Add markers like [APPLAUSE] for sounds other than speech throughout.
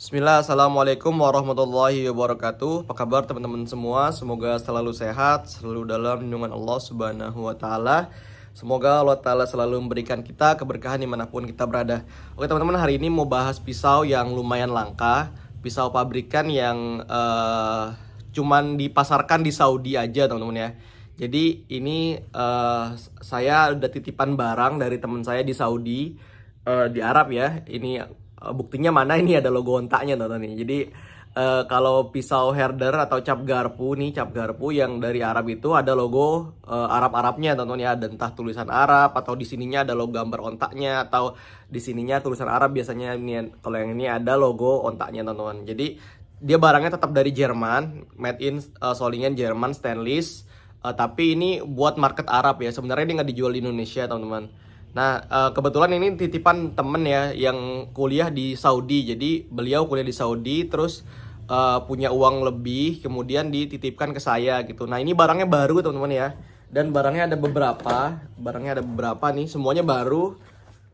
Bismillah, Assalamualaikum warahmatullahi wabarakatuh Apa kabar teman-teman semua? Semoga selalu sehat, selalu dalam lindungan Allah subhanahu wa ta'ala Semoga Allah Ta'ala selalu memberikan kita keberkahan dimanapun kita berada Oke teman-teman, hari ini mau bahas pisau yang lumayan langka Pisau pabrikan yang uh, cuman dipasarkan di Saudi aja teman-teman ya Jadi ini uh, saya udah titipan barang dari teman saya di Saudi eh, di Arab ya. Ini Eh, buktinya mana ini ada logo ontaknya tonton nih jadi uh, kalau pisau herder atau cap garpu nih cap garpu yang dari Arab itu ada logo uh, eh, Arab Arabnya tonton ya ada entah tulisan Arab atau di sininya ada logo gambar ontaknya atau di sininya tulisan Arab biasanya ini kalau yang ini ada logo ontaknya tonton jadi dia barangnya tetap dari Jerman made in uh, Solingen Jerman stainless uh, tapi ini buat market Arab ya sebenarnya ini nggak dijual di Indonesia teman-teman Nah, eh, kebetulan ini titipan temen ya yang kuliah di Saudi. Jadi beliau kuliah di Saudi terus uh, punya uang lebih kemudian dititipkan ke saya gitu. Nah, ini barangnya baru teman-teman ya. Dan barangnya ada beberapa, barangnya ada beberapa nih, semuanya baru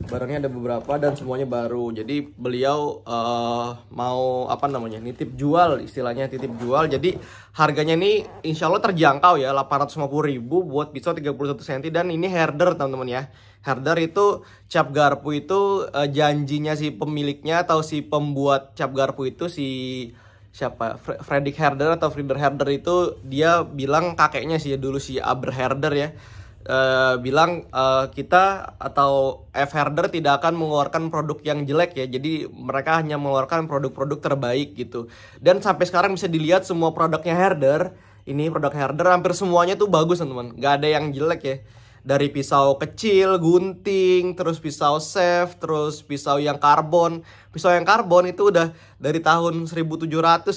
barangnya ada beberapa dan semuanya baru jadi beliau uh, mau apa namanya nitip jual istilahnya titip jual jadi harganya ini insya Allah terjangkau ya 850 ribu buat pisau 31 cm dan ini herder teman-teman ya herder itu cap garpu itu uh, janjinya si pemiliknya atau si pembuat cap garpu itu si siapa Fredrik Herder atau Frieder Herder itu dia bilang kakeknya sih dulu si Aber Herder ya uh, bilang uh, kita atau F Herder tidak akan mengeluarkan produk yang jelek ya. Jadi mereka hanya mengeluarkan produk-produk terbaik gitu. Dan sampai sekarang bisa dilihat semua produknya Herder, ini produk Herder hampir semuanya tuh bagus teman-teman. Gak ada yang jelek ya dari pisau kecil, gunting, terus pisau chef, terus pisau yang karbon. Pisau yang karbon itu udah dari tahun 1700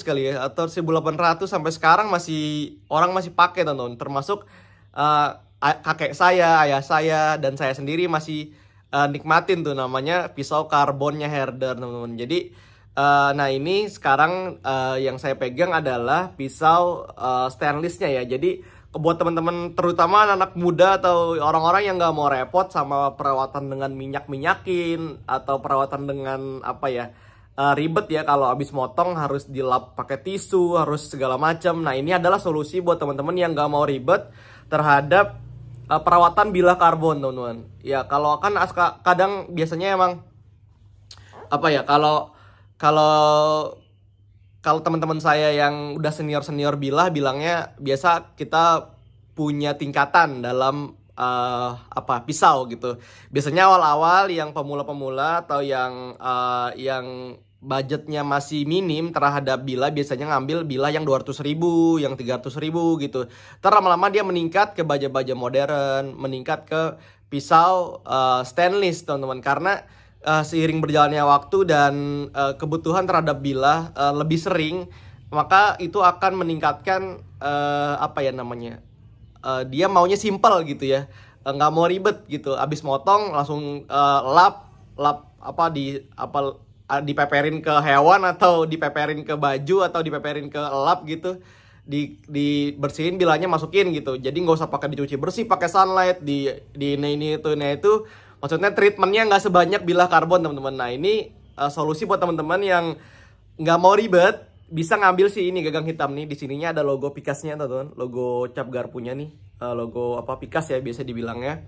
kali ya atau 1800 sampai sekarang masih orang masih pakai teman-teman. Termasuk uh, kakek saya, ayah saya, dan saya sendiri masih uh, nikmatin tuh namanya pisau karbonnya herder teman-teman. Jadi uh, nah ini sekarang uh, yang saya pegang adalah pisau uh, stainlessnya ya. Jadi buat teman-teman terutama anak muda atau orang-orang yang nggak mau repot sama perawatan dengan minyak minyakin atau perawatan dengan apa ya uh, ribet ya kalau habis motong harus dilap pakai tisu harus segala macam. Nah ini adalah solusi buat teman-teman yang nggak mau ribet terhadap Eh, perawatan bila karbon teman-teman ya kalau kan aska kadang biasanya emang apa ya kalau kalau kalau teman-teman saya yang udah senior senior bilah bilangnya biasa kita punya tingkatan dalam uh, apa pisau gitu biasanya awal-awal yang pemula-pemula atau yang uh, yang budgetnya masih minim terhadap bila biasanya ngambil bila yang 200 ribu, yang 300 ribu gitu. Ter lama dia meningkat ke baja-baja modern, meningkat ke pisau uh, stainless teman-teman karena uh, seiring berjalannya waktu dan uh, kebutuhan terhadap bila uh, lebih sering maka itu akan meningkatkan uh, apa ya namanya uh, dia maunya simple gitu ya nggak mau ribet gitu abis motong langsung uh, lap lap apa di apa dipeperin ke hewan atau dipeperin ke baju atau dipeperin ke lap gitu di dibersihin bilanya masukin gitu jadi nggak usah pakai dicuci bersih pakai sunlight di di ini ini itu ini itu maksudnya treatmentnya nggak sebanyak bilah karbon teman-teman nah ini uh, solusi buat teman-teman yang nggak mau ribet bisa ngambil sih ini gagang hitam nih di sininya ada logo pikasnya teman-teman logo cap garpunya nih uh, logo apa pikas ya biasa dibilangnya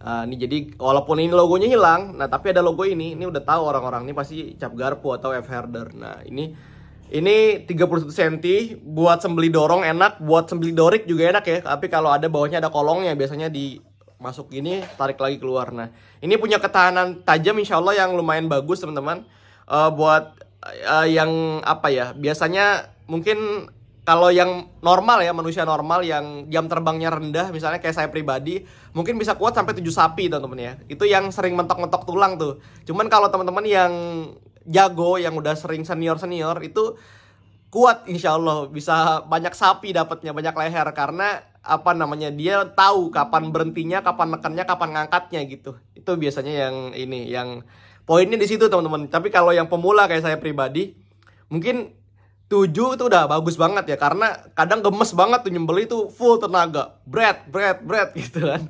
Ah, ini jadi walaupun ini logonya hilang, nah tapi ada logo ini, ini udah tahu orang-orang ini pasti cap garpu atau F herder. Nah, ini ini 31 cm buat sembeli dorong enak, buat sembeli dorik juga enak ya. Tapi kalau ada bawahnya ada kolongnya biasanya di masuk gini tarik lagi keluar. Nah, ini punya ketahanan tajam insya Allah yang lumayan bagus teman-teman. Uh, buat uh, yang apa ya? Biasanya mungkin kalau yang normal ya manusia normal yang jam terbangnya rendah misalnya kayak saya pribadi mungkin bisa kuat sampai 7 sapi teman-teman ya itu yang sering mentok-mentok tulang tuh cuman kalau teman-teman yang jago yang udah sering senior senior itu kuat insyaallah bisa banyak sapi dapatnya banyak leher karena apa namanya dia tahu kapan berhentinya kapan nekannya kapan ngangkatnya gitu itu biasanya yang ini yang poinnya di situ teman-teman tapi kalau yang pemula kayak saya pribadi mungkin 7 itu udah bagus banget ya karena kadang gemes banget tuh nyembeli itu full tenaga bread bread bread [LAUGHS] gitu kan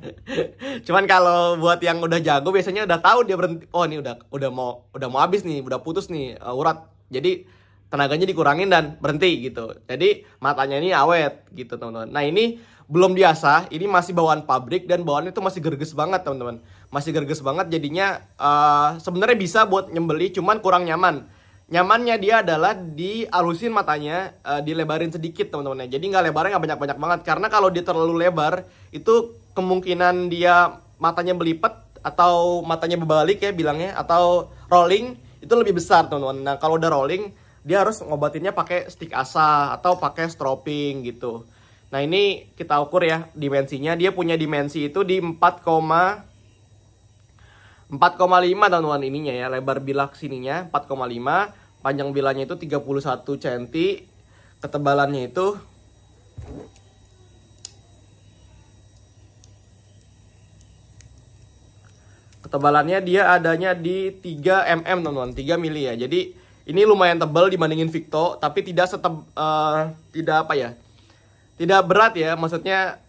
cuman kalau buat yang udah jago biasanya udah tahu dia berhenti oh ini udah udah mau udah mau habis nih udah putus nih uh, urat jadi tenaganya dikurangin dan berhenti gitu jadi matanya ini awet gitu teman-teman nah ini belum biasa ini masih bawaan pabrik dan bawaan itu masih gerges banget teman-teman masih gerges banget jadinya uh, sebenarnya bisa buat nyembeli cuman kurang nyaman nyamannya dia adalah di dialusin matanya uh, dilebarin sedikit teman-teman ya jadi nggak lebarnya nggak banyak-banyak banget karena kalau dia terlalu lebar itu kemungkinan dia matanya melipat atau matanya berbalik ya bilangnya atau rolling itu lebih besar teman-teman nah kalau udah rolling dia harus ngobatinnya pakai stick asa atau pakai stropping gitu nah ini kita ukur ya dimensinya dia punya dimensi itu di 4, 4,5 teman-teman ininya ya lebar bilah sininya 4,5 panjang bilanya itu 31 cm ketebalannya itu ketebalannya dia adanya di 3 mm teman-teman 3 mili ya jadi ini lumayan tebal dibandingin Victo tapi tidak seteb uh, tidak apa ya tidak berat ya maksudnya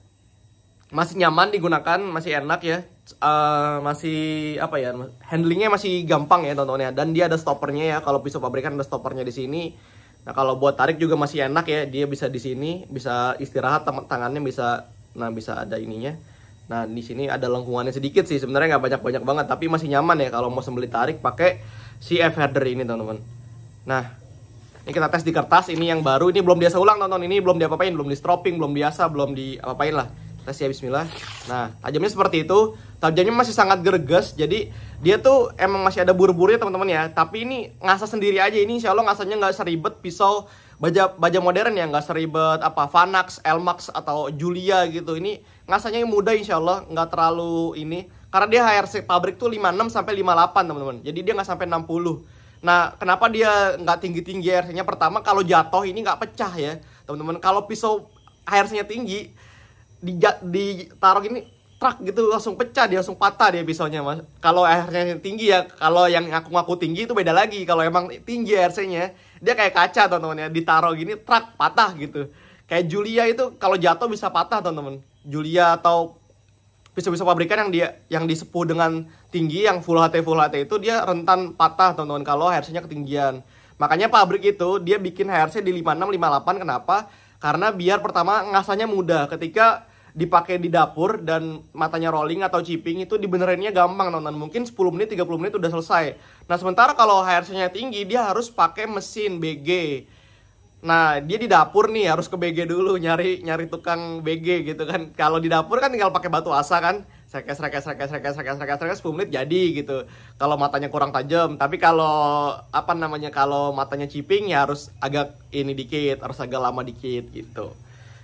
masih nyaman digunakan, masih enak ya, uh, masih apa ya, handlingnya masih gampang ya tontonnya. Dan dia ada stoppernya ya, kalau pisau pabrikan ada stoppernya di sini. Nah kalau buat tarik juga masih enak ya, dia bisa di sini, bisa istirahat, tangannya bisa, nah bisa ada ininya. Nah di sini ada lengkungannya sedikit sih, sebenarnya nggak banyak-banyak banget, tapi masih nyaman ya kalau mau sembeli tarik pakai si F header ini teman-teman. Nah ini kita tes di kertas, ini yang baru, ini belum biasa ulang tonton, ini belum diapa-apain, belum di stropping, belum biasa, belum diapa-apain lah Tes ya bismillah. Nah, tajamnya seperti itu. Tajamnya masih sangat gerges. Jadi dia tuh emang masih ada buru-burunya teman-teman ya. Tapi ini ngasah sendiri aja. Ini insya Allah ngasahnya nggak seribet pisau baja baja modern ya nggak seribet apa Vanax, Elmax atau Julia gitu. Ini ngasahnya yang mudah insya Allah nggak terlalu ini karena dia HRC pabrik tuh 56 sampai 58 teman-teman. Jadi dia nggak sampai 60. Nah, kenapa dia nggak tinggi-tinggi HRC-nya? Pertama, kalau jatuh ini nggak pecah ya, teman-teman. Kalau pisau HRC-nya tinggi, di ditaruh ini truk gitu langsung pecah dia langsung patah dia pisaunya mas kalau airnya tinggi ya kalau yang aku ngaku tinggi itu beda lagi kalau emang tinggi RC-nya dia kayak kaca teman-teman ya ditaruh gini truk patah gitu kayak Julia itu kalau jatuh bisa patah teman-teman Julia atau pisau-pisau pabrikan yang dia yang disepuh dengan tinggi yang full HT full HT itu dia rentan patah teman-teman kalau HRC-nya ketinggian makanya pabrik itu dia bikin HRC di 5658 delapan kenapa karena biar pertama ngasanya mudah ketika dipakai di dapur dan matanya rolling atau chipping itu dibenerinnya gampang nonton mungkin 10 menit 30 menit udah selesai nah sementara kalau HRC-nya tinggi dia harus pakai mesin BG nah dia di dapur nih harus ke BG dulu nyari nyari tukang BG gitu kan kalau di dapur kan tinggal pakai batu asa kan srekes srekes srekes srekes srekes srekes srekes sepuluh menit jadi gitu kalau matanya kurang tajam tapi kalau apa namanya kalau matanya chipping ya harus agak ini dikit harus agak lama dikit gitu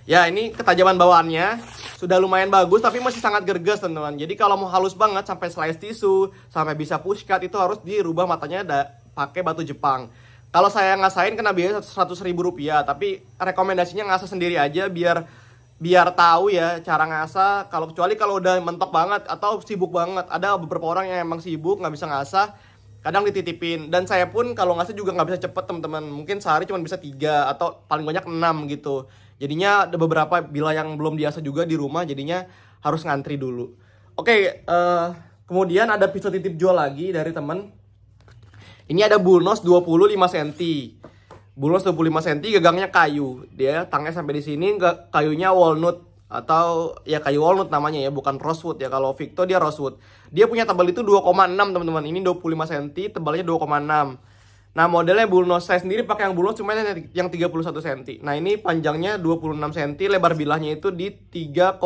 Ya, ini ketajaman bawaannya sudah lumayan bagus tapi masih sangat gerges teman-teman. Jadi kalau mau halus banget sampai slice tisu, sampai bisa push cut itu harus dirubah matanya ada pakai batu Jepang. Kalau saya ngasain kena biaya 100 ribu rupiah, tapi rekomendasinya ngasah sendiri aja biar biar tahu ya cara ngasah. Kalau kecuali kalau udah mentok banget atau sibuk banget, ada beberapa orang yang emang sibuk nggak bisa ngasah, kadang dititipin dan saya pun kalau ngasih juga nggak bisa cepet teman-teman mungkin sehari cuma bisa tiga atau paling banyak enam gitu Jadinya ada beberapa bila yang belum biasa juga di rumah jadinya harus ngantri dulu. Oke, okay, uh, eh, kemudian ada pizza titip jual lagi dari temen. Ini ada bulnos 25 cm. Bulnos 25 cm, gagangnya kayu. Dia tangnya sampai di sini, kayunya walnut atau ya kayu walnut namanya ya bukan rosewood ya kalau Victor dia rosewood dia punya tebal itu 2,6 teman-teman ini 25 cm tebalnya 2,6 Nah modelnya Bulno saya sendiri pakai yang Bulno cuma yang 31 cm. Nah ini panjangnya 26 cm, lebar bilahnya itu di 3,9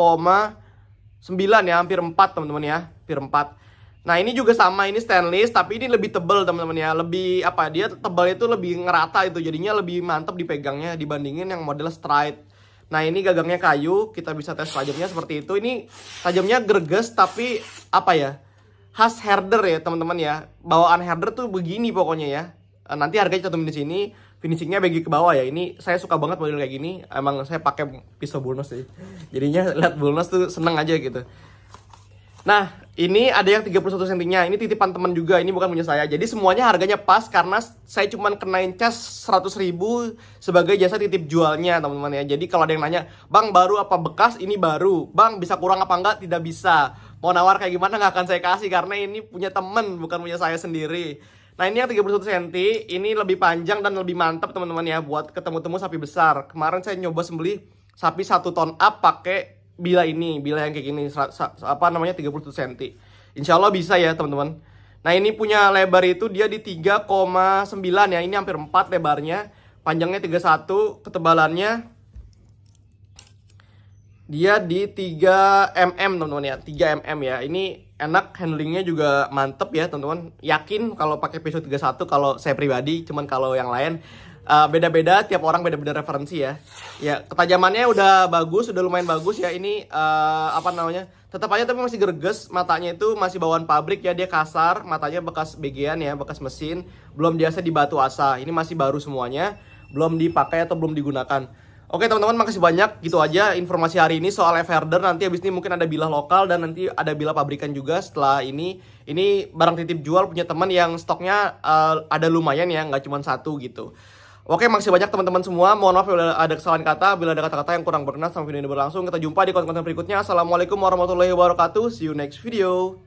ya, hampir 4 teman-teman ya, hampir 4. Nah ini juga sama, ini stainless, tapi ini lebih tebel teman-teman ya, lebih apa dia tebal itu lebih ngerata itu, jadinya lebih mantap dipegangnya dibandingin yang model stride Nah ini gagangnya kayu, kita bisa tes tajamnya seperti itu. Ini tajamnya gerges tapi apa ya? Khas herder ya teman-teman ya. Bawaan herder tuh begini pokoknya ya Eh, nanti harganya cantumin di sini finishingnya bagi ke bawah ya ini saya suka banget model kayak gini emang saya pakai pisau bonus sih jadinya lihat bonus tuh seneng aja gitu nah ini ada yang 31 sentinya ini titipan teman juga ini bukan punya saya jadi semuanya harganya pas karena saya cuman kenain cas 100 ribu sebagai jasa titip jualnya teman-teman ya jadi kalau ada yang nanya bang baru apa bekas ini baru bang bisa kurang apa enggak tidak bisa mau nawar kayak gimana nggak akan saya kasih karena ini punya temen bukan punya saya sendiri Nah ini yang 31 cm, ini lebih panjang dan lebih mantap teman-teman ya buat ketemu-temu sapi besar. Kemarin saya nyoba sembeli sapi satu ton up pakai bila ini, bila yang kayak gini, apa namanya 31 cm. Insya Allah bisa ya teman-teman. Nah ini punya lebar itu dia di 3,9 ya, ini hampir 4 lebarnya. Panjangnya 31, ketebalannya dia di 3 mm teman-teman ya, 3 mm ya. Ini enak handlingnya juga mantep ya teman-teman. Yakin kalau pakai pisau 31 kalau saya pribadi, cuman kalau yang lain eh, beda-beda uh, tiap orang beda-beda referensi ya. Ya, ketajamannya udah bagus, udah lumayan bagus ya. Ini uh, apa namanya? Tetap aja tapi masih gerges, matanya itu masih bawaan pabrik ya, dia kasar, matanya bekas bagian ya, bekas mesin, belum biasa di batu asa. Ini masih baru semuanya, belum dipakai atau belum digunakan. Oke teman-teman makasih banyak gitu aja informasi hari ini soal Everder nanti habis ini mungkin ada bilah lokal dan nanti ada bilah pabrikan juga setelah ini ini barang titip jual punya teman yang stoknya uh, ada lumayan ya nggak cuma satu gitu. Oke makasih banyak teman-teman semua mohon maaf bila ada kesalahan kata bila ada kata-kata yang kurang berkenan sampai video ini berlangsung kita jumpa di konten-konten berikutnya assalamualaikum warahmatullahi wabarakatuh see you next video.